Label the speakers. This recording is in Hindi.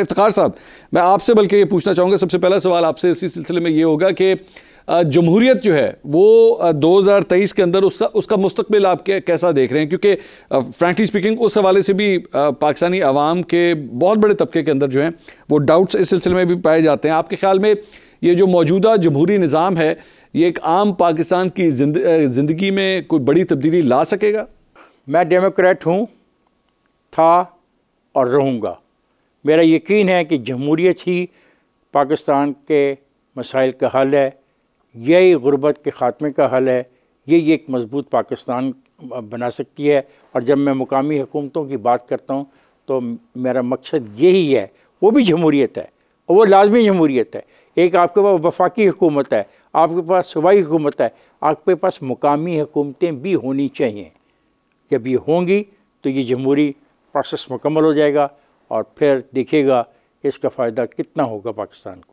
Speaker 1: इफ्तार साहब मैं आपसे बल्कि ये पूछना चाहूँगा सबसे पहला सवाल आपसे इसी सिलसिले में ये होगा कि जमहूरीत जो है वो 2023 के अंदर उसका उसका मुस्तबिल आप क्या कैसा देख रहे हैं क्योंकि फ्रेंकली स्पीकिंग उस हवाले से भी पाकिस्तानी आवाम के बहुत बड़े तबके के अंदर जो हैं वो डाउट्स इस सिलसिले में भी पाए जाते हैं आपके ख्याल में ये जो मौजूदा जमहूरी निज़ाम है ये एक आम पाकिस्तान की ज़िंदगी में कोई बड़ी तब्दीली ला सकेगा मैं डेमोक्रेट हूँ था और रहूँगा मेरा यकीन
Speaker 2: है कि जमहूरीत ही पाकिस्तान के मसाइल का हल है यही गुरबत के ख़ात्मे का हल है यही एक मजबूत पाकिस्तान बना सकती है और जब मैं मुकामी हुकूमतों की बात करता हूँ तो मेरा मकसद यही है वो भी जमहूरीत है और वो लाजमी जमहूरीत है एक आपके पास वफाकी हुकूमत है आपके पास सूबाई हुकूमत है आपके पास मुकामी हुकूमतें भी होनी चाहिए जब ये होंगी तो ये जमहूरी प्रोसेस मुकम्मल हो जाएगा और फिर देखिएगा इसका फ़ायदा कितना होगा पाकिस्तान को